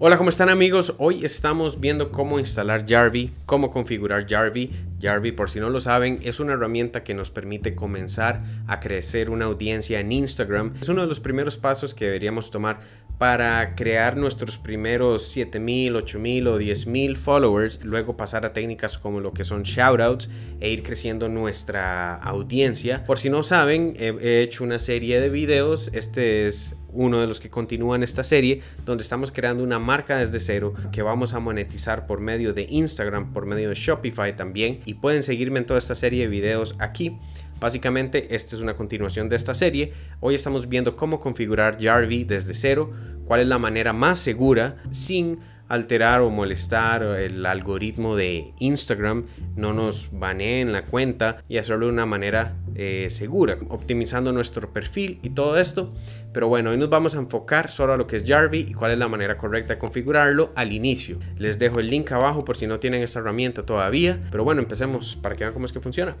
Hola, ¿cómo están amigos? Hoy estamos viendo cómo instalar Jarvi, cómo configurar Jarvi. Jarvi, por si no lo saben, es una herramienta que nos permite comenzar a crecer una audiencia en Instagram. Es uno de los primeros pasos que deberíamos tomar para crear nuestros primeros 7000, 8000 o 10000 followers, luego pasar a técnicas como lo que son shoutouts e ir creciendo nuestra audiencia. Por si no saben, he hecho una serie de videos, este es uno de los que continúan en esta serie, donde estamos creando una marca desde cero que vamos a monetizar por medio de Instagram, por medio de Shopify también. Y pueden seguirme en toda esta serie de videos aquí. Básicamente, esta es una continuación de esta serie. Hoy estamos viendo cómo configurar Jarvi desde cero, cuál es la manera más segura sin alterar o molestar el algoritmo de Instagram, no nos baneen la cuenta y hacerlo de una manera eh, segura, optimizando nuestro perfil y todo esto. Pero bueno, hoy nos vamos a enfocar solo a lo que es Jarvi y cuál es la manera correcta de configurarlo al inicio. Les dejo el link abajo por si no tienen esta herramienta todavía. Pero bueno, empecemos para que vean cómo es que funciona.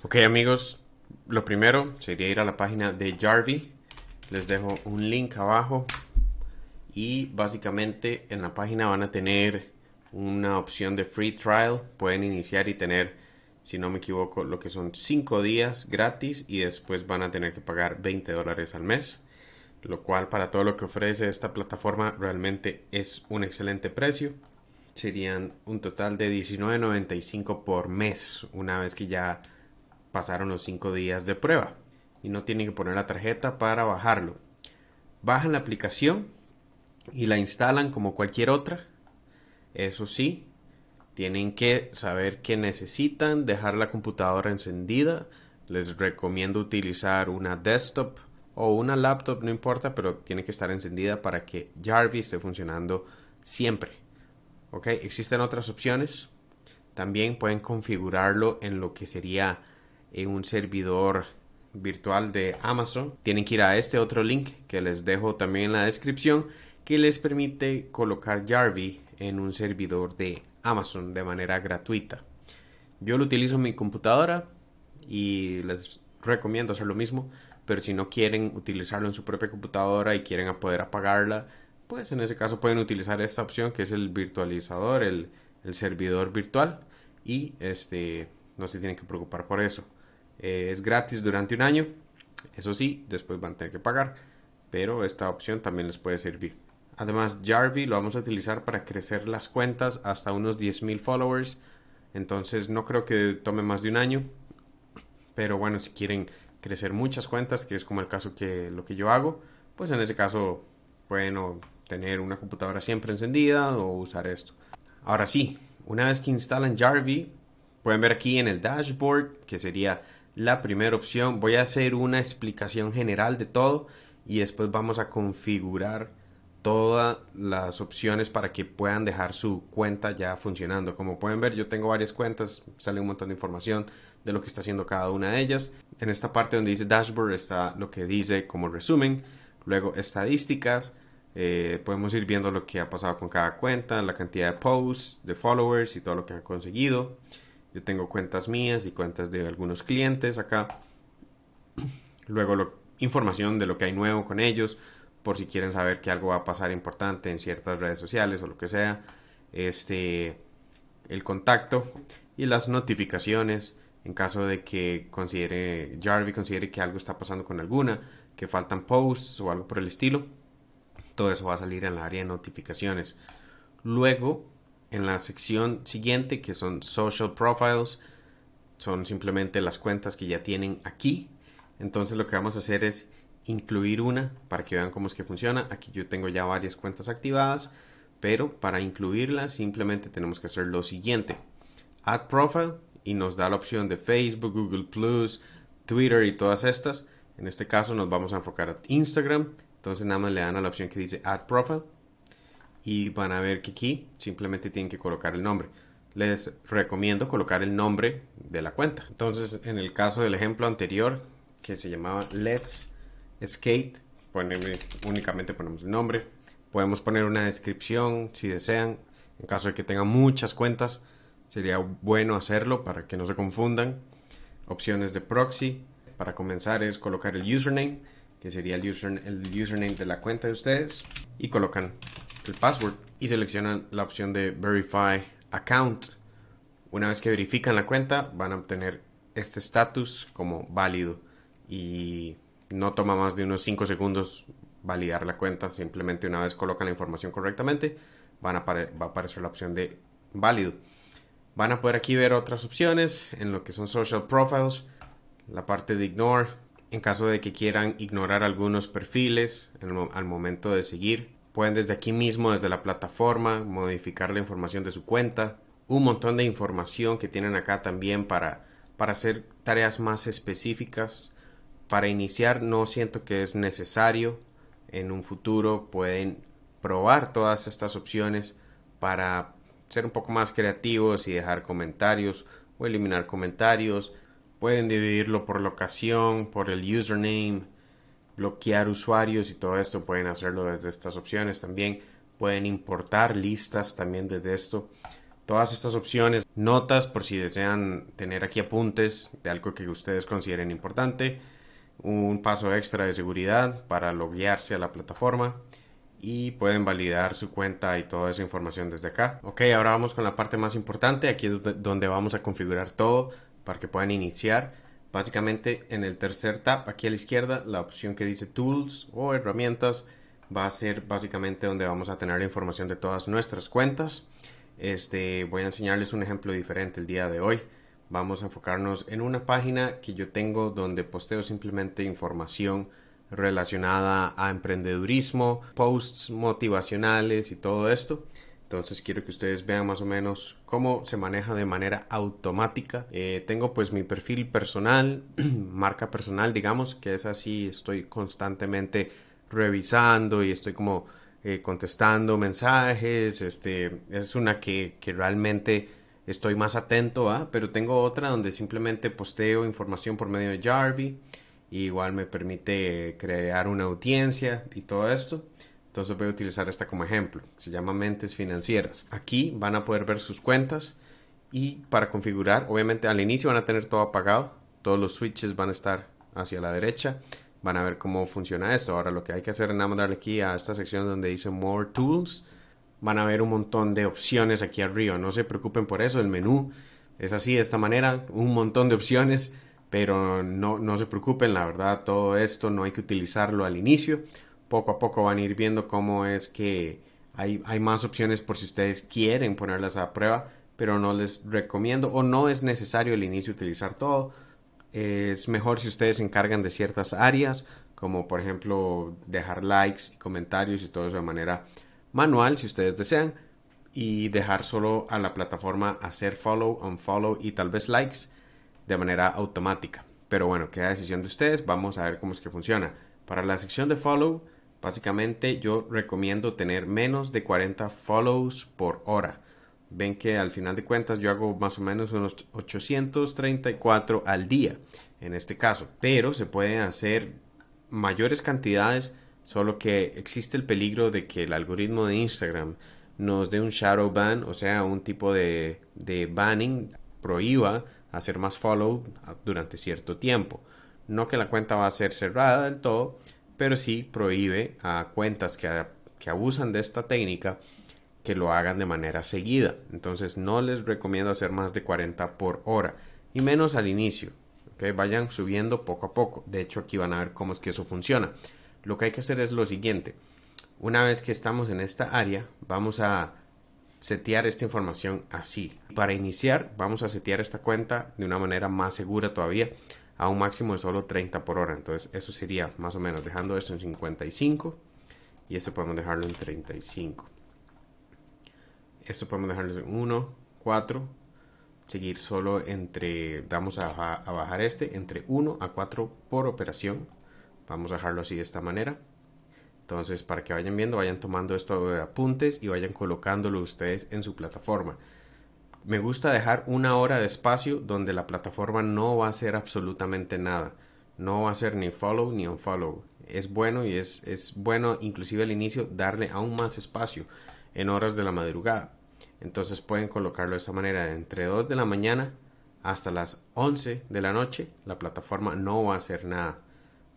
Ok amigos, lo primero sería ir a la página de Jarvi les dejo un link abajo y básicamente en la página van a tener una opción de free trial. Pueden iniciar y tener, si no me equivoco, lo que son 5 días gratis y después van a tener que pagar 20 dólares al mes. Lo cual para todo lo que ofrece esta plataforma realmente es un excelente precio. Serían un total de 19.95 por mes una vez que ya pasaron los 5 días de prueba y no tienen que poner la tarjeta para bajarlo. Bajan la aplicación y la instalan como cualquier otra. Eso sí, tienen que saber que necesitan, dejar la computadora encendida. Les recomiendo utilizar una desktop o una laptop, no importa, pero tiene que estar encendida para que Jarvis esté funcionando siempre. ¿Ok? Existen otras opciones. También pueden configurarlo en lo que sería en eh, un servidor virtual de Amazon, tienen que ir a este otro link que les dejo también en la descripción que les permite colocar Jarvi en un servidor de Amazon de manera gratuita. Yo lo utilizo en mi computadora y les recomiendo hacer lo mismo, pero si no quieren utilizarlo en su propia computadora y quieren poder apagarla, pues en ese caso pueden utilizar esta opción que es el virtualizador, el, el servidor virtual y este no se tienen que preocupar por eso. Eh, es gratis durante un año. Eso sí, después van a tener que pagar. Pero esta opción también les puede servir. Además, Jarvi lo vamos a utilizar para crecer las cuentas hasta unos 10.000 followers. Entonces no creo que tome más de un año. Pero bueno, si quieren crecer muchas cuentas, que es como el caso que lo que yo hago, pues en ese caso pueden tener una computadora siempre encendida o usar esto. Ahora sí, una vez que instalan Jarvi, pueden ver aquí en el dashboard, que sería la primera opción. Voy a hacer una explicación general de todo y después vamos a configurar todas las opciones para que puedan dejar su cuenta ya funcionando. Como pueden ver, yo tengo varias cuentas, sale un montón de información de lo que está haciendo cada una de ellas. En esta parte donde dice dashboard está lo que dice como resumen, luego estadísticas, eh, podemos ir viendo lo que ha pasado con cada cuenta, la cantidad de posts, de followers y todo lo que han conseguido. Yo tengo cuentas mías y cuentas de algunos clientes acá. Luego información de lo que hay nuevo con ellos, por si quieren saber que algo va a pasar importante en ciertas redes sociales o lo que sea. Este, el contacto y las notificaciones en caso de que considere Jarvi considere que algo está pasando con alguna, que faltan posts o algo por el estilo. Todo eso va a salir en la área de notificaciones. Luego en la sección siguiente que son social profiles son simplemente las cuentas que ya tienen aquí entonces lo que vamos a hacer es incluir una para que vean cómo es que funciona aquí yo tengo ya varias cuentas activadas pero para incluirla simplemente tenemos que hacer lo siguiente add profile y nos da la opción de Facebook, Google Plus, Twitter y todas estas en este caso nos vamos a enfocar a Instagram entonces nada más le dan a la opción que dice add profile y van a ver que aquí simplemente tienen que colocar el nombre. Les recomiendo colocar el nombre de la cuenta. Entonces, en el caso del ejemplo anterior, que se llamaba Let's Skate, únicamente ponemos el nombre. Podemos poner una descripción si desean. En caso de que tengan muchas cuentas, sería bueno hacerlo para que no se confundan. Opciones de proxy. Para comenzar es colocar el username, que sería el username de la cuenta de ustedes. Y colocan el password y seleccionan la opción de Verify Account. Una vez que verifican la cuenta van a obtener este estatus como válido y no toma más de unos 5 segundos validar la cuenta. Simplemente una vez colocan la información correctamente van a va a aparecer la opción de válido. Van a poder aquí ver otras opciones en lo que son social profiles, la parte de ignore, en caso de que quieran ignorar algunos perfiles al momento de seguir Pueden desde aquí mismo, desde la plataforma, modificar la información de su cuenta. Un montón de información que tienen acá también para, para hacer tareas más específicas. Para iniciar no siento que es necesario. En un futuro pueden probar todas estas opciones para ser un poco más creativos y dejar comentarios o eliminar comentarios. Pueden dividirlo por locación, por el username, bloquear usuarios y todo esto. Pueden hacerlo desde estas opciones también. Pueden importar listas también desde esto. Todas estas opciones, notas por si desean tener aquí apuntes de algo que ustedes consideren importante. Un paso extra de seguridad para loguearse a la plataforma y pueden validar su cuenta y toda esa información desde acá. Ok, ahora vamos con la parte más importante. Aquí es donde vamos a configurar todo para que puedan iniciar. Básicamente en el tercer tab, aquí a la izquierda, la opción que dice Tools o Herramientas va a ser básicamente donde vamos a tener la información de todas nuestras cuentas. Este, voy a enseñarles un ejemplo diferente el día de hoy. Vamos a enfocarnos en una página que yo tengo donde posteo simplemente información relacionada a emprendedurismo, posts motivacionales y todo esto. Entonces quiero que ustedes vean más o menos cómo se maneja de manera automática. Eh, tengo pues mi perfil personal, marca personal, digamos, que es así, estoy constantemente revisando y estoy como eh, contestando mensajes. Este, es una que, que realmente estoy más atento a, pero tengo otra donde simplemente posteo información por medio de Jarvi. Igual me permite crear una audiencia y todo esto. Entonces voy a utilizar esta como ejemplo. Se llama mentes financieras. Aquí van a poder ver sus cuentas y para configurar, obviamente al inicio van a tener todo apagado. Todos los switches van a estar hacia la derecha. Van a ver cómo funciona esto. Ahora lo que hay que hacer es nada más darle aquí a esta sección donde dice More Tools. Van a ver un montón de opciones aquí arriba. No se preocupen por eso. El menú es así, de esta manera. Un montón de opciones. Pero no, no se preocupen, la verdad, todo esto no hay que utilizarlo al inicio poco a poco van a ir viendo cómo es que hay, más opciones por si ustedes quieren ponerlas a prueba, pero no les recomiendo o no es necesario al inicio utilizar todo. Es mejor si ustedes se encargan de ciertas áreas, como por ejemplo dejar likes y comentarios y todo eso de manera manual, si ustedes desean, y dejar solo a la plataforma hacer follow, unfollow y tal vez likes de manera automática. Pero bueno, queda decisión de ustedes, vamos a ver cómo es que funciona. Para la sección de follow, Básicamente yo recomiendo tener menos de 40 follows por hora. Ven que al final de cuentas yo hago más o menos unos 834 al día en este caso. Pero se pueden hacer mayores cantidades, solo que existe el peligro de que el algoritmo de Instagram nos dé un shadow ban, o sea, un tipo de, de banning, prohíba hacer más follow durante cierto tiempo. No que la cuenta va a ser cerrada del todo, pero sí prohíbe a cuentas que, que abusan de esta técnica que lo hagan de manera seguida. Entonces no les recomiendo hacer más de 40 por hora y menos al inicio. Vayan subiendo poco a poco. De hecho aquí van a ver cómo es que eso funciona. Lo que hay que hacer es lo siguiente. Una vez que estamos en esta área vamos a setear esta información así. Para iniciar vamos a setear esta cuenta de una manera más segura todavía a un máximo de solo 30 por hora. Entonces eso sería más o menos dejando esto en 55 y esto podemos dejarlo en 35. Esto podemos dejarlo en 1, 4, seguir solo entre, vamos a, a bajar este entre 1 a 4 por operación. Vamos a dejarlo así de esta manera. Entonces, para que vayan viendo, vayan tomando esto de apuntes y vayan colocándolo ustedes en su plataforma. Me gusta dejar una hora de espacio donde la plataforma no va a hacer absolutamente nada. No va a hacer ni follow ni unfollow. Es bueno y es, es bueno inclusive al inicio darle aún más espacio en horas de la madrugada. Entonces pueden colocarlo de esta manera. Entre 2 de la mañana hasta las 11 de la noche la plataforma no va a hacer nada.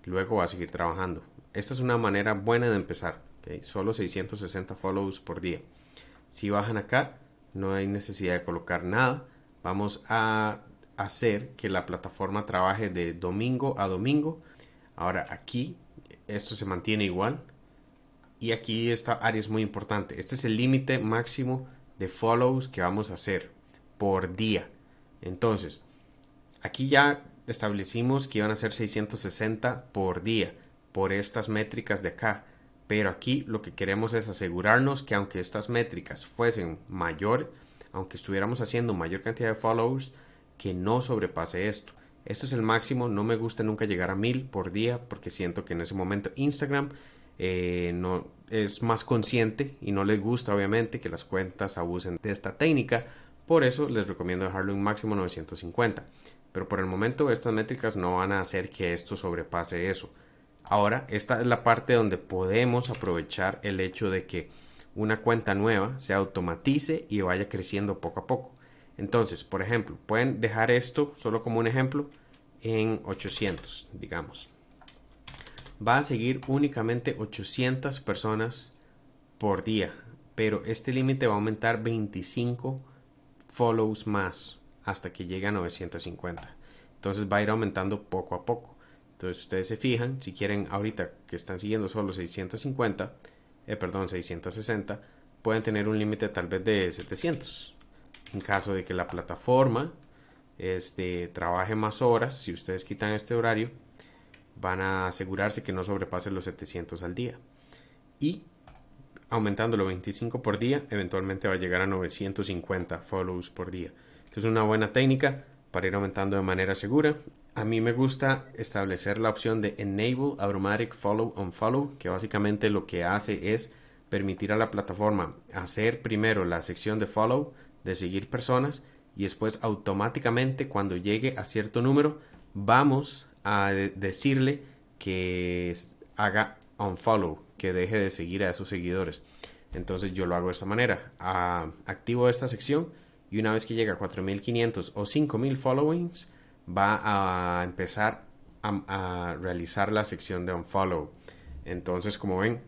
Luego va a seguir trabajando. Esta es una manera buena de empezar. Solo 660 follows por día. Si bajan acá, no hay necesidad de colocar nada. Vamos a hacer que la plataforma trabaje de domingo a domingo. Ahora aquí esto se mantiene igual. Y aquí esta área es muy importante. Este es el límite máximo de follows que vamos a hacer por día. Entonces, aquí ya establecimos que iban a ser 660 por día por estas métricas de acá. Pero aquí lo que queremos es asegurarnos que aunque estas métricas fuesen mayor, aunque estuviéramos haciendo mayor cantidad de followers, que no sobrepase esto. Esto es el máximo, no me gusta nunca llegar a mil por día porque siento que en ese momento Instagram eh, no es más consciente y no les gusta obviamente que las cuentas abusen de esta técnica, por eso les recomiendo dejarlo en máximo 950. Pero por el momento estas métricas no van a hacer que esto sobrepase eso. Ahora, esta es la parte donde podemos aprovechar el hecho de que una cuenta nueva se automatice y vaya creciendo poco a poco. Entonces, por ejemplo, pueden dejar esto solo como un ejemplo en 800, digamos. Va a seguir únicamente 800 personas por día, pero este límite va a aumentar 25 follows más hasta que llegue a 950. Entonces va a ir aumentando poco a poco. Entonces, ustedes se fijan, si quieren ahorita que están siguiendo solo 650, eh, perdón, 660, pueden tener un límite tal vez de 700. En caso de que la plataforma este, trabaje más horas, si ustedes quitan este horario, van a asegurarse que no sobrepase los 700 al día. Y aumentando los 25 por día, eventualmente va a llegar a 950 follows por día. es una buena técnica para ir aumentando de manera segura a mí me gusta establecer la opción de Enable Automatic Follow Unfollow, que básicamente lo que hace es permitir a la plataforma hacer primero la sección de follow, de seguir personas, y después automáticamente cuando llegue a cierto número vamos a decirle que haga unfollow, que deje de seguir a esos seguidores. Entonces yo lo hago de esta manera. Ah, activo esta sección y una vez que llega a 4500 o 5000 followings, va a empezar a, realizar la sección de unfollow. Entonces, como ven,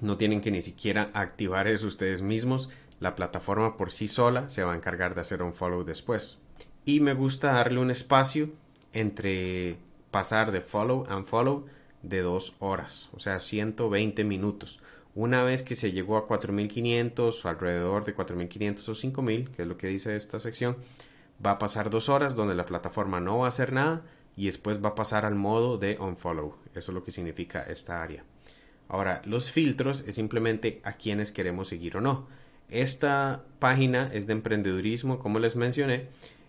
no tienen que ni siquiera activar eso ustedes mismos. La plataforma por sí sola se va a encargar de hacer un follow después. Y me gusta darle un espacio entre pasar de follow a follow de dos horas, o sea, 120 minutos. Una vez que se llegó a 4500, alrededor de 4500 o 5000, que es lo que dice esta sección, Va a pasar dos horas donde la plataforma no va a hacer nada y después va a pasar al modo de unfollow. Eso es lo que significa esta área. Ahora, los filtros es simplemente a quienes queremos seguir o no. Esta página es de emprendedurismo, como les mencioné,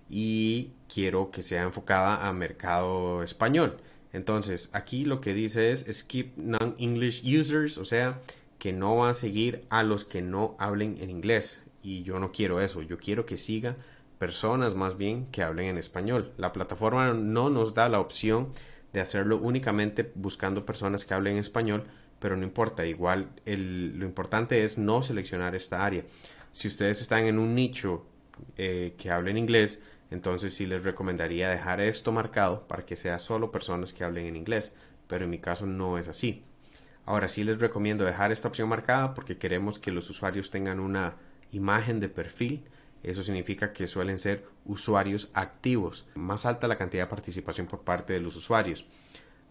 y quiero que sea enfocada a mercado español. Entonces, aquí lo que dice es skip non-English users, o sea, que no va a seguir a los que no hablen en inglés. Y yo no quiero eso, yo quiero que siga personas más bien que hablen en español. La plataforma no nos da la opción de hacerlo únicamente buscando personas que hablen español, pero no importa, igual lo importante es no seleccionar esta área. Si ustedes están en un nicho que eh, que hablen inglés, entonces sí les recomendaría dejar esto marcado para que sea solo personas que hablen en inglés, pero en mi caso no es así. Ahora sí les recomiendo dejar esta opción marcada porque queremos que los usuarios tengan una imagen de perfil eso significa que suelen ser usuarios activos. Más alta la cantidad de participación por parte de los usuarios.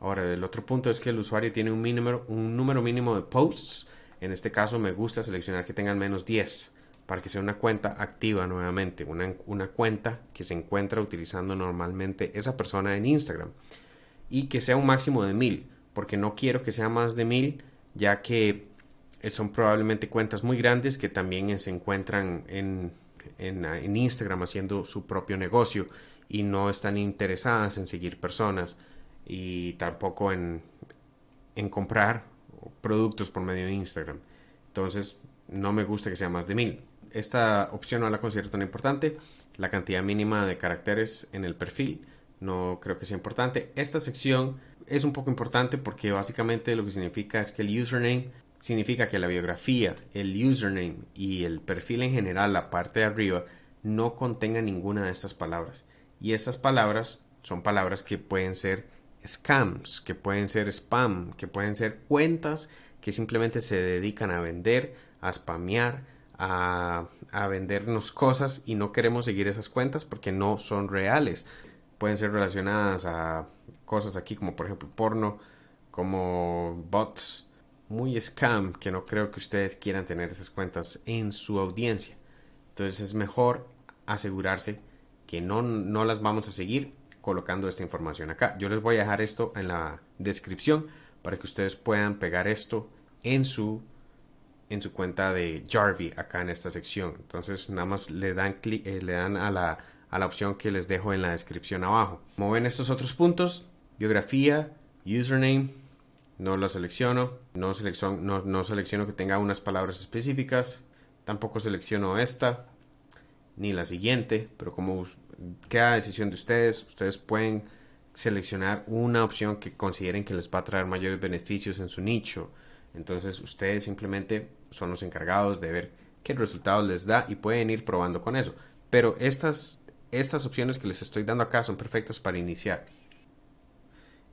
Ahora, el otro punto es que el usuario tiene un, mínimo, un número mínimo de posts. En este caso me gusta seleccionar que tengan menos 10 para que sea una cuenta activa nuevamente, una, una cuenta que se encuentra utilizando normalmente esa persona en Instagram y que sea un máximo de 1000, porque no quiero que sea más de 1000 ya que eh, son probablemente cuentas muy grandes que también se encuentran en en, Instagram haciendo su propio negocio y no están interesadas en seguir personas y tampoco en, en comprar productos por medio de Instagram. Entonces, no me gusta que sea más de mil. Esta opción no la considero tan importante. La cantidad mínima de caracteres en el perfil no creo que sea importante. Esta sección es un poco importante porque básicamente lo que significa es que el username significa que la biografía, el username y el perfil en general, la parte de arriba, no contenga ninguna de estas palabras. Y estas palabras son palabras que pueden ser scams, que pueden ser spam, que pueden ser cuentas que simplemente se dedican a vender, a spamear, a, a vendernos cosas y no queremos seguir esas cuentas porque no son reales. Pueden ser relacionadas a cosas aquí como por ejemplo porno, como bots, muy scam que no creo que ustedes quieran tener esas cuentas en su audiencia. Entonces es mejor asegurarse que no, no las vamos a seguir colocando esta información acá. Yo les voy a dejar esto en la descripción para que ustedes puedan pegar esto en su en su cuenta de Jarvi acá en esta sección. Entonces nada más le dan clic, eh, le dan a la, a la opción que les dejo en la descripción abajo. Como ven estos otros puntos, biografía, username, no la selecciono, no selecciono, no, selecciono que tenga unas palabras específicas, tampoco selecciono esta ni la siguiente, pero como queda decisión de ustedes, ustedes pueden seleccionar una opción que consideren que les va a traer mayores beneficios en su nicho. Entonces ustedes simplemente son los encargados de ver qué resultados les da y pueden ir probando con eso. Pero estas, estas opciones que les estoy dando acá son perfectas para iniciar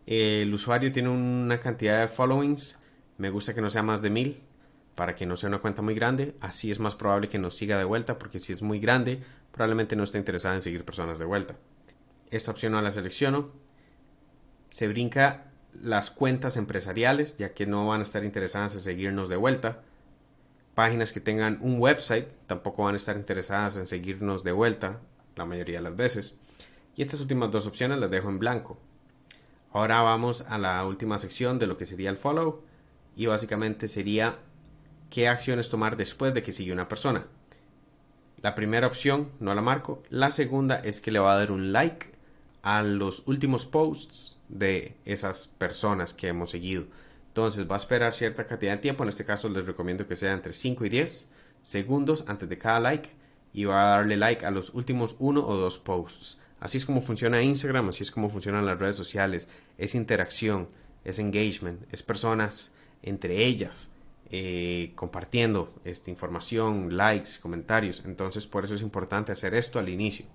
el usuario tiene una cantidad de followings, me gusta que no sea más de mil, para que no sea una cuenta muy grande, así es más probable que nos siga de vuelta, porque si es muy grande, probablemente no esté interesada en seguir personas de vuelta. Esta opción no la selecciono. Se brinca las cuentas empresariales, ya que no van a estar interesadas en seguirnos de vuelta. Páginas que tengan un website tampoco van a estar interesadas en seguirnos de vuelta la mayoría de las veces. Y estas últimas dos opciones las dejo en blanco. Ahora vamos a la última sección de lo que sería el follow y básicamente sería qué acciones tomar después de que sigue una persona. La primera opción no la marco, la segunda es que le va a dar un like a los últimos posts de esas personas que hemos seguido. Entonces va a esperar cierta cantidad de tiempo, en este caso les recomiendo que sea entre 5 y 10 segundos antes de cada like y va a darle like a los últimos uno o dos posts. Así es como funciona Instagram, así es como funcionan las redes sociales. Es interacción, es engagement, es personas entre ellas eh, compartiendo esta información, likes, comentarios. Entonces por eso es importante hacer esto al inicio.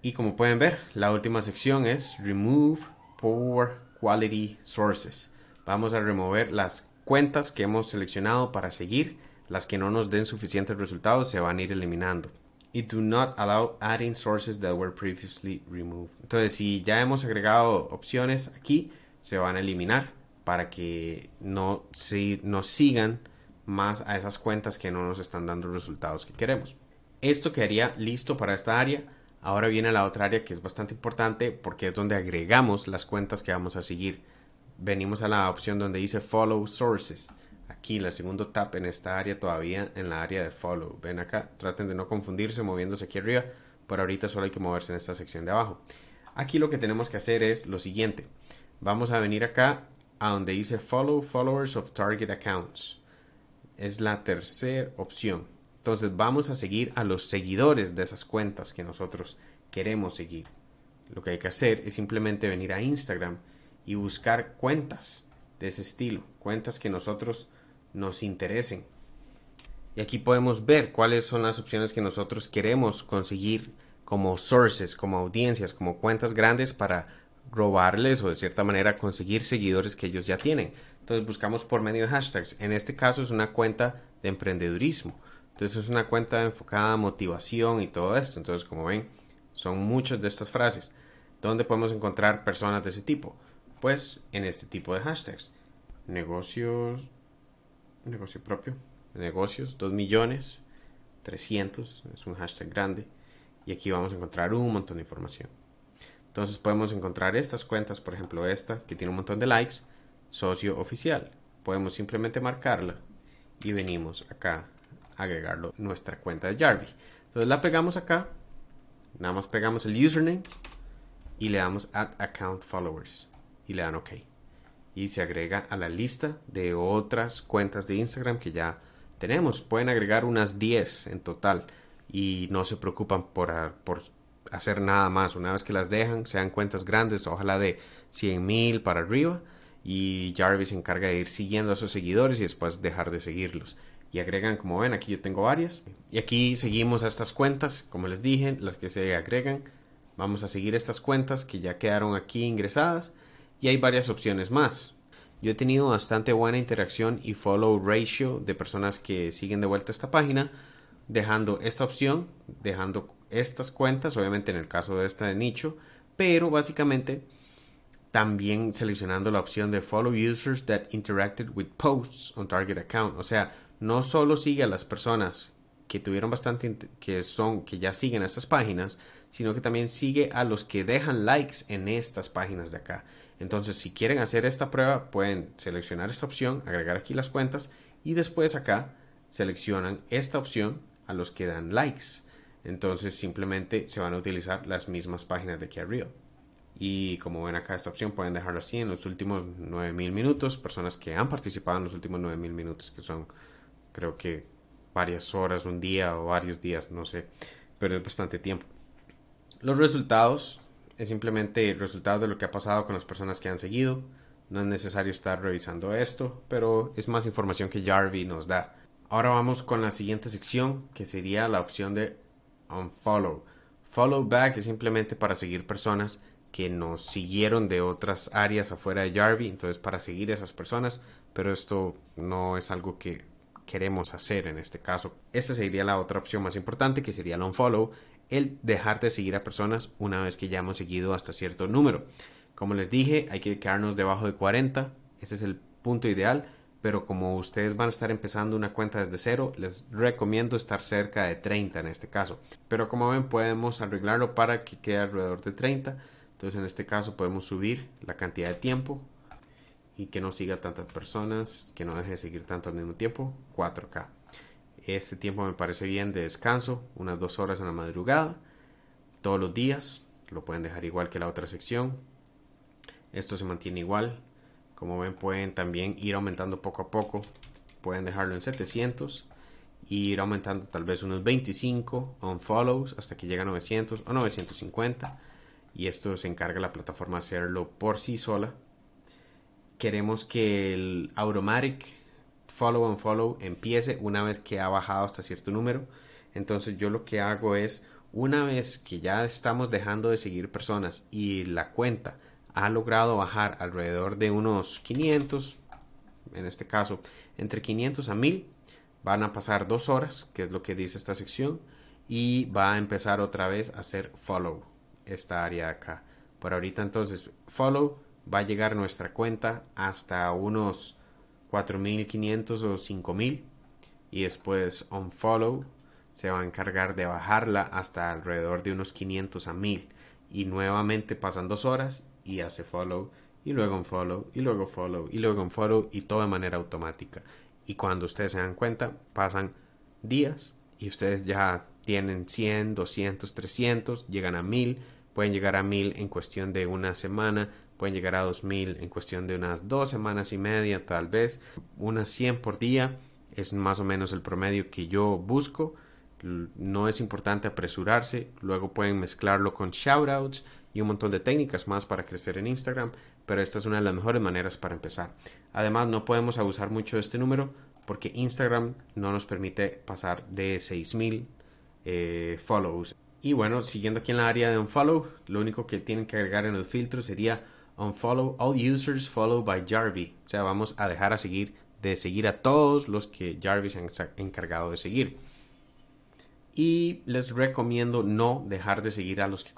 Y como pueden ver, la última sección es Remove Poor Quality Sources. Vamos a remover las cuentas que hemos seleccionado para seguir. Las que no nos den suficientes resultados se van a ir eliminando y do not allow adding sources that were previously removed. Entonces, si ya hemos agregado opciones aquí, se van a eliminar para que no, si, sigan más a esas cuentas que no nos están dando los resultados que queremos. Esto quedaría listo para esta área. Ahora viene la otra área que es bastante importante porque es donde agregamos las cuentas que vamos a seguir. Venimos a la opción donde dice Follow Sources aquí la segundo tap en esta área todavía en la área de follow. Ven acá, traten de no confundirse moviéndose aquí arriba. Por ahorita solo hay que moverse en esta sección de abajo. Aquí lo que tenemos que hacer es lo siguiente. Vamos a venir acá a donde dice follow followers of target accounts. Es la tercera opción. Entonces vamos a seguir a los seguidores de esas cuentas que nosotros queremos seguir. Lo que hay que hacer es simplemente venir a Instagram y buscar cuentas de ese estilo, cuentas que nosotros nos interesen. Y aquí podemos ver cuáles son las opciones que nosotros queremos conseguir como sources, como audiencias, como cuentas grandes para robarles o de cierta manera conseguir seguidores que ellos ya tienen. Entonces buscamos por medio de hashtags. En este caso es una cuenta de emprendedurismo. Entonces es una cuenta enfocada a motivación y todo esto. Entonces como ven, son muchas de estas frases. ¿Dónde podemos encontrar personas de ese tipo? Pues en este tipo de hashtags. Negocios negocio propio negocios, 2 millones 300, es un hashtag grande. Y aquí vamos a encontrar un montón de información. Entonces podemos encontrar estas cuentas, por ejemplo esta, que tiene un montón de likes, socio oficial. Podemos simplemente marcarla y venimos acá a agregarlo nuestra cuenta de Jarvi. Entonces la pegamos acá, nada más pegamos el username y le damos add account followers y le dan OK y se agrega a la lista de otras cuentas de Instagram que ya tenemos. Pueden agregar unas 10 en total y no se preocupan por, por hacer nada más. Una vez que las dejan, sean cuentas grandes, ojalá de 100 mil para arriba. Y Jarvis se encarga de ir siguiendo a sus seguidores y después dejar de seguirlos. Y agregan, como ven, aquí yo tengo varias. Y aquí seguimos a estas cuentas, como les dije, las que se agregan. Vamos a seguir estas cuentas que ya quedaron aquí ingresadas y hay varias opciones más. Yo he tenido bastante buena interacción y follow ratio de personas que siguen de vuelta esta página, dejando esta opción, dejando estas cuentas, obviamente en el caso de esta de nicho, pero básicamente también seleccionando la opción de follow users that interacted with posts on target account, o sea, no solo sigue a las personas que tuvieron bastante que son que ya siguen a estas páginas, sino que también sigue a los que dejan likes en estas páginas de acá. Entonces, si quieren hacer esta prueba, pueden seleccionar esta opción, agregar aquí las cuentas y después acá seleccionan esta opción a los que dan likes. Entonces, simplemente se van a utilizar las mismas páginas de aquí arriba. Y como ven acá, esta opción pueden dejarlo así en los últimos 9000 minutos. Personas que han participado en los últimos 9000 minutos, que son creo que varias horas, un día o varios días, no sé, pero es bastante tiempo. Los resultados es simplemente el resultado de lo que ha pasado con las personas que han seguido. No es necesario estar revisando esto, pero es más información que Jarvi nos da. Ahora vamos con la siguiente sección, que sería la opción de unfollow. Follow back es simplemente para seguir personas que nos siguieron de otras áreas afuera de Jarvi, entonces para seguir a esas personas, pero esto no es algo que queremos hacer en este caso. Esta sería la otra opción más importante, que sería el unfollow el dejar de seguir a personas una vez que ya hemos seguido hasta cierto número. Como les dije, hay que quedarnos debajo de 40, ese es el punto ideal, pero como ustedes van a estar empezando una cuenta desde cero, les recomiendo estar cerca de 30 en este caso. Pero como ven, podemos arreglarlo para que quede alrededor de 30. Entonces en este caso podemos subir la cantidad de tiempo y que no siga tantas personas, que no deje de seguir tanto al mismo tiempo, 4K. Este tiempo me parece bien de descanso, unas dos horas en la madrugada, todos los días. Lo pueden dejar igual que la otra sección. Esto se mantiene igual. Como ven, pueden también ir aumentando poco a poco. Pueden dejarlo en 700 y ir aumentando tal vez unos 25 On Follows. hasta que llega a 900 o 950 y esto se encarga la plataforma de hacerlo por sí sola queremos que el Automatic follow and follow empiece una vez que ha bajado hasta cierto número. Entonces yo lo que hago es, una vez que ya estamos dejando de seguir personas y la cuenta ha logrado bajar alrededor de unos 500, en este caso entre 500 a 1000, van a pasar dos horas, que es lo que dice esta sección, y va a empezar otra vez a hacer follow esta área de acá. Por ahorita entonces follow va a llegar nuestra cuenta hasta unos 4500 o 5000 y después unfollow se va a encargar de bajarla hasta alrededor de unos 500 a 1000 y nuevamente pasan dos horas y hace follow y luego unfollow y luego follow y luego unfollow y todo de manera automática y cuando ustedes se dan cuenta pasan días y ustedes ya tienen 100, 200, 300, llegan a 1000, pueden llegar a 1000 en cuestión de una semana, pueden llegar a 2000 en cuestión de unas dos semanas y media, tal vez unas 100 por día es más o menos el promedio que yo busco. No es importante apresurarse, luego pueden mezclarlo con shoutouts y un montón de técnicas más para crecer en Instagram, pero esta es una de las mejores maneras para empezar. Además, no podemos abusar mucho de este número porque Instagram no nos permite pasar de 6000 eh, follows. Y bueno, siguiendo aquí en la área de un follow, lo único que tienen que agregar en el filtro sería unfollow all users followed by Jarvis. O sea, vamos a dejar seguir de seguir a todos los que Jarvis se encargado de seguir. Y les recomiendo no dejar de seguir a los que,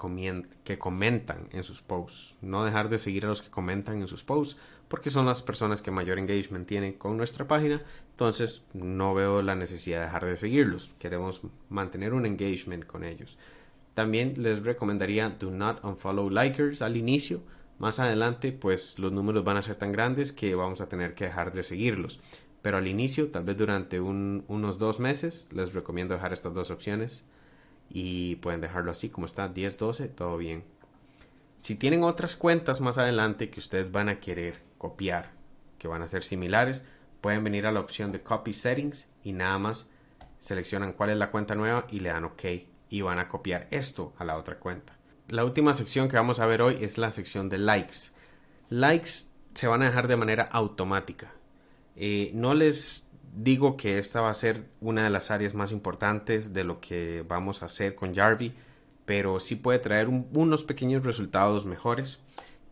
que comentan en sus posts. No dejar de seguir a los que comentan en sus posts porque son las personas que mayor engagement tienen con nuestra página. Entonces no veo la necesidad de dejar de seguirlos. Queremos mantener un engagement con ellos. También les recomendaría do not unfollow likers al inicio más adelante, pues los números van a ser tan grandes que vamos a tener que dejar de seguirlos. Pero al inicio, tal vez durante unos dos meses, les recomiendo dejar estas dos opciones y pueden dejarlo así como está, 10, 12, todo bien. Si tienen otras cuentas más adelante que ustedes van a querer copiar, que van a ser similares, pueden venir a la opción de Copy Settings y nada más seleccionan cuál es la cuenta nueva y le dan OK y van a copiar esto a la otra cuenta la última sección que vamos a ver hoy es la sección de likes. Likes se van a dejar de manera automática. Eh, no les digo que esta va a ser una de las áreas más importantes de lo que vamos a hacer con Jarvi, pero sí puede traer unos pequeños resultados mejores.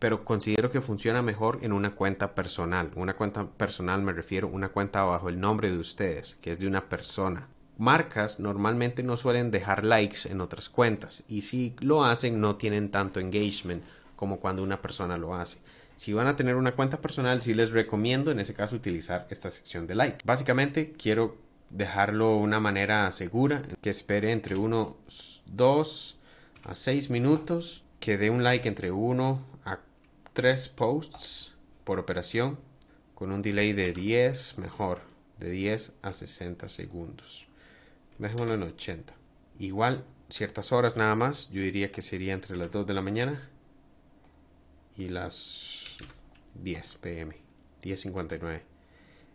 Pero considero que funciona mejor en una cuenta personal. Una cuenta personal me refiero a una cuenta bajo el nombre de ustedes, que es de una persona marcas normalmente no suelen dejar likes en otras cuentas y si lo hacen no tienen tanto engagement como cuando una persona lo hace. Si van a tener una cuenta personal, sí les recomiendo en ese caso utilizar esta sección de like. Básicamente quiero dejarlo de una manera segura, que espere entre unos 2 a 6 minutos, que dé un like entre 1 a 3 posts por operación, con un delay de 10, mejor, de 10 a 60 segundos dejémoslo en 80. Igual, ciertas horas nada más, yo diría que sería entre las 2 de la mañana y las 10 pm, 10.59.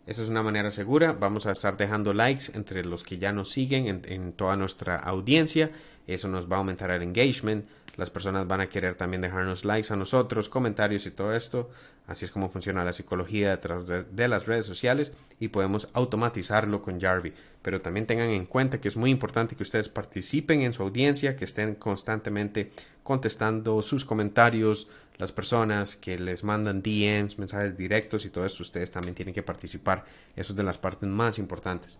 Esa es una manera segura. Vamos a estar dejando likes entre los que ya nos siguen en, en toda nuestra audiencia. Eso nos va a aumentar el engagement las personas van a querer también dejarnos likes a nosotros, comentarios y todo esto. Así es como funciona la psicología detrás de, las redes sociales y podemos automatizarlo con Jarvi. Pero también tengan en cuenta que es muy importante que ustedes participen en su audiencia, que estén constantemente contestando sus comentarios, las personas que les mandan DMs, mensajes directos y todo esto, ustedes también tienen que participar. Eso es de las partes más importantes.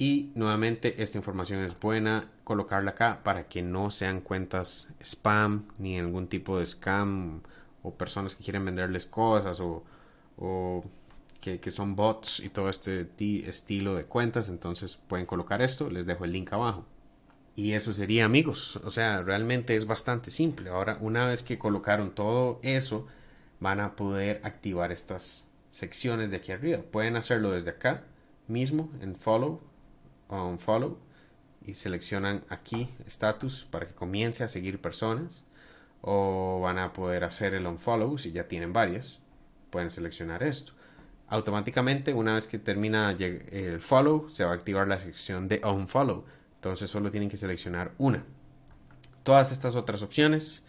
Y nuevamente esta información es buena colocarla acá para que no sean cuentas spam ni algún tipo de scam o personas que quieren venderles cosas o, que, que, son bots y todo este estilo de cuentas. Entonces pueden colocar esto, les dejo el link abajo. Y eso sería amigos, o sea, realmente es bastante simple. Ahora, una vez que colocaron todo eso, van a poder activar estas secciones de aquí arriba. Pueden hacerlo desde acá mismo en follow on um, follow y seleccionan aquí status para que comience a seguir personas o van a poder hacer el unfollow si ya tienen varias pueden seleccionar esto automáticamente una vez que termina el follow se va a activar la sección de unfollow entonces solo tienen que seleccionar una todas estas otras opciones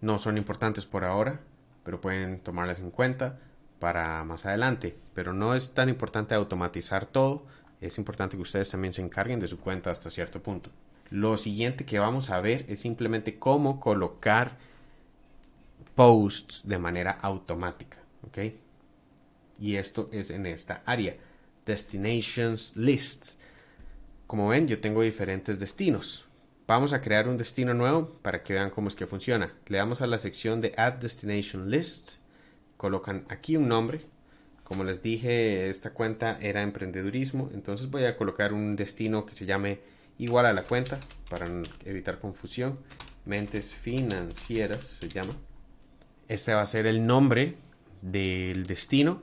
no son importantes por ahora pero pueden tomarlas en cuenta para más adelante pero no es tan importante automatizar todo es importante que ustedes también se encarguen de su cuenta hasta cierto punto. Lo siguiente que vamos a ver es simplemente cómo colocar posts de manera automática. ¿ok? Y esto es en esta área, Destinations list Como ven, yo tengo diferentes destinos. Vamos a crear un destino nuevo para que vean cómo es que funciona. Le damos a la sección de Add Destination List. Colocan aquí un nombre, como les dije, esta cuenta era emprendedurismo, entonces voy a colocar un destino que se llame igual a la cuenta para evitar confusión. Mentes financieras se llama. Este va a ser el nombre del destino.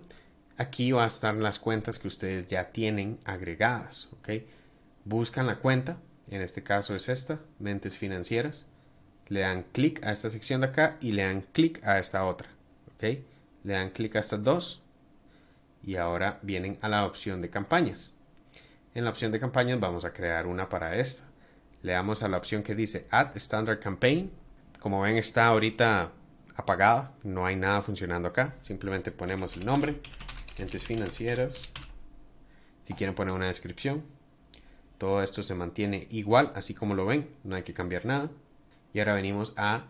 Aquí van a estar las cuentas que ustedes ya tienen agregadas. ¿ok? Buscan la cuenta, en este caso es esta, Mentes Financieras. Le dan clic a esta sección de acá y le dan clic a esta otra. ¿ok? Le dan clic a estas dos y ahora vienen a la opción de campañas. En la opción de campañas vamos a crear una para esta. Le damos a la opción que dice Add Standard Campaign. Como ven está ahorita apagada, no hay nada funcionando acá. Simplemente ponemos el nombre, entes financieras. Si quieren poner una descripción. Todo esto se mantiene igual, así como lo ven, no hay que cambiar nada. Y ahora venimos a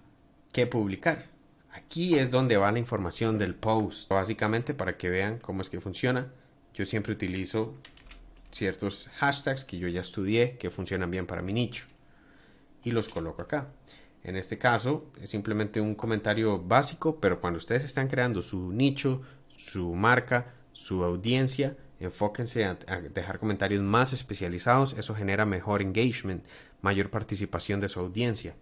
qué publicar. Aquí es donde va la información del post, básicamente para que vean cómo es que funciona. Yo siempre utilizo ciertos hashtags que yo ya estudié, que funcionan bien para mi nicho, y los coloco acá. En este caso es simplemente un comentario básico, pero cuando ustedes están creando su nicho, su marca, su audiencia, enfóquense a, dejar comentarios más especializados, eso genera mejor engagement, mayor participación de su audiencia.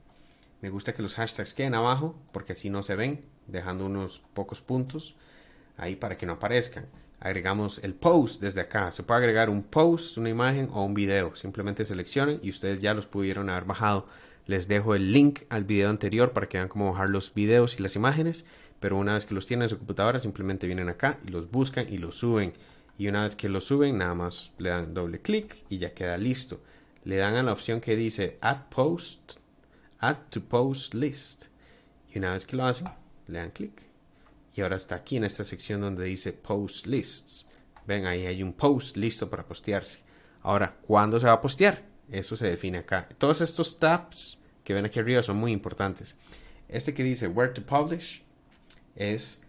Me gusta que los hashtags queden abajo porque así no se ven, dejando unos pocos puntos ahí para que no aparezcan. Agregamos el post desde acá. Se puede agregar un post, una imagen o un video. Simplemente seleccionen y ustedes ya los pudieron haber bajado. Les dejo el link al video anterior para que vean cómo bajar los videos y las imágenes. Pero una vez que los tienen en su computadora, simplemente vienen acá y los buscan y los suben. Y una vez que los suben, nada más le dan doble clic y ya queda listo. Le dan a la opción que dice Add Post Add to Post List. Y una vez que lo hacen, le dan clic. Y ahora está aquí en esta sección donde dice Post Lists. Ven, ahí hay un post listo para postearse. Ahora, ¿cuándo se va a postear? Eso se define acá. Todos estos tabs que ven aquí arriba son muy importantes. Este que dice Where to Publish es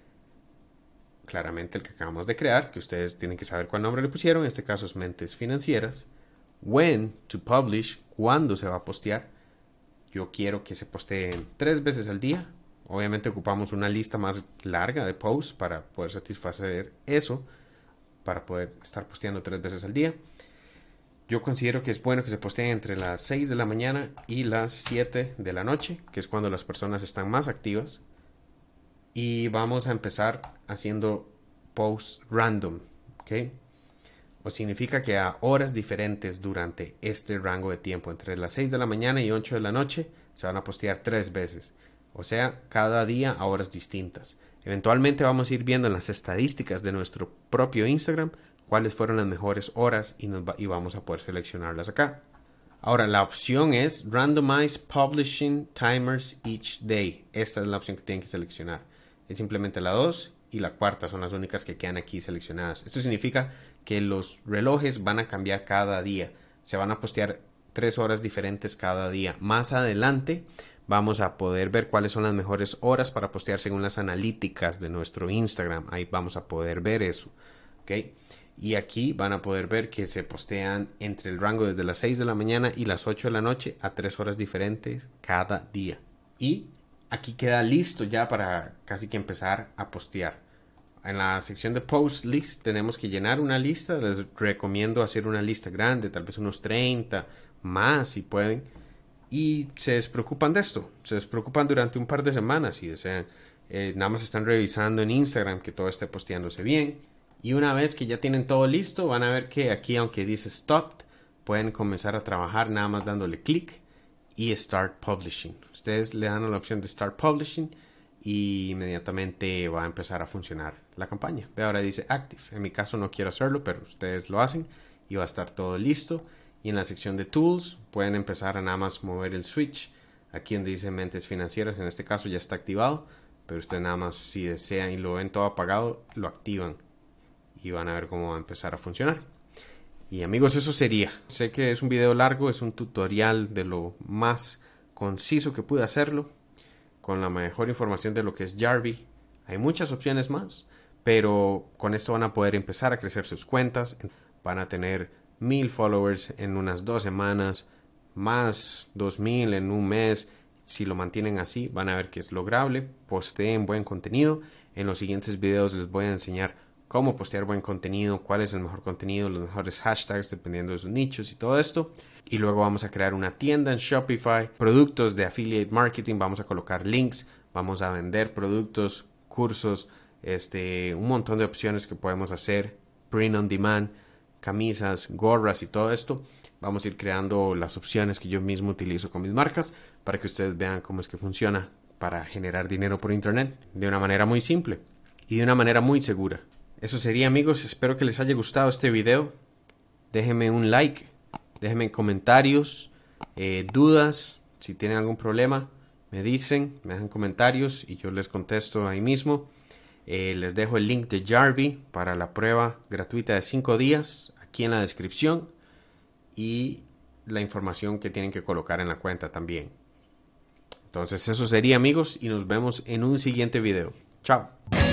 claramente el que acabamos de crear, que ustedes tienen que saber cuál nombre le pusieron, en este caso es Mentes Financieras. When to Publish, cuándo se va a postear yo quiero que se posteen tres veces al día. Obviamente ocupamos una lista más larga de posts para poder satisfacer eso, para poder estar posteando tres veces al día. Yo considero que es bueno que se posteen entre las 6 de la mañana y las 7 de la noche, que es cuando las personas están más activas. Y vamos a empezar haciendo posts random, o pues significa que a horas diferentes durante este rango de tiempo, entre las 6 de la mañana y 8 de la noche, se van a postear tres veces, o sea, cada día a horas distintas. Eventualmente vamos a ir viendo en las estadísticas de nuestro propio Instagram cuáles fueron las mejores horas y, nos y vamos a poder seleccionarlas acá. Ahora, la opción es Randomize Publishing Timers Each Day. Esta es la opción que tienen que seleccionar. Es simplemente la 2 y la cuarta son las únicas que quedan aquí seleccionadas. Esto significa que los relojes van a cambiar cada día. Se van a postear tres horas diferentes cada día. Más adelante vamos a poder ver cuáles son las mejores horas para postear según las analíticas de nuestro Instagram. Ahí vamos a poder ver eso. ¿okay? Y aquí van a poder ver que se postean entre el rango desde las 6 de la mañana y las 8 de la noche a tres horas diferentes cada día. Y aquí queda listo ya para casi que empezar a postear en la sección de post list tenemos que llenar una lista. Les recomiendo hacer una lista grande, tal vez unos 30 más si pueden. Y se despreocupan de esto. Se despreocupan durante un par de semanas si desean. Eh, nada más están revisando en Instagram que todo esté posteándose bien. Y una vez que ya tienen todo listo, van a ver que aquí, aunque dice stopped, pueden comenzar a trabajar nada más dándole clic y start publishing. Ustedes le dan la opción de start publishing y inmediatamente va a empezar a funcionar la campaña. Ve Ahora dice Active. En mi caso no quiero hacerlo, pero ustedes lo hacen y va a estar todo listo. Y en la sección de Tools pueden empezar a nada más mover el switch. Aquí donde dice Mentes Financieras, en este caso ya está activado, pero ustedes nada más si desean y lo ven todo apagado, lo activan y van a ver cómo va a empezar a funcionar. Y amigos, eso sería. Sé que es un video largo, es un tutorial de lo más conciso que pude hacerlo, con la mejor información de lo que es Jarvi. Hay muchas opciones más, pero con esto van a poder empezar a crecer sus cuentas. Van a tener mil followers en unas dos semanas, más dos mil en un mes. Si lo mantienen así, van a ver que es lograble. Posteen buen contenido. En los siguientes videos les voy a enseñar cómo postear buen contenido, cuál es el mejor contenido, los mejores hashtags dependiendo de sus nichos y todo esto y luego vamos a crear una tienda en Shopify, productos de affiliate marketing, vamos a colocar links, vamos a vender productos, cursos, este, un montón de opciones que podemos hacer, print on demand, camisas, gorras y todo esto. Vamos a ir creando las opciones que yo mismo utilizo con mis marcas para que ustedes vean cómo es que funciona para generar dinero por internet de una manera muy simple y de una manera muy segura. Eso sería amigos, espero que les haya gustado este video. Déjenme un like Déjenme comentarios, eh, dudas, si tienen algún problema, me dicen, me dejan comentarios y yo les contesto ahí mismo. Eh, les dejo el link de Jarvi para la prueba gratuita de 5 días aquí en la descripción y la información que tienen que colocar en la cuenta también. Entonces eso sería amigos y nos vemos en un siguiente video. Chao.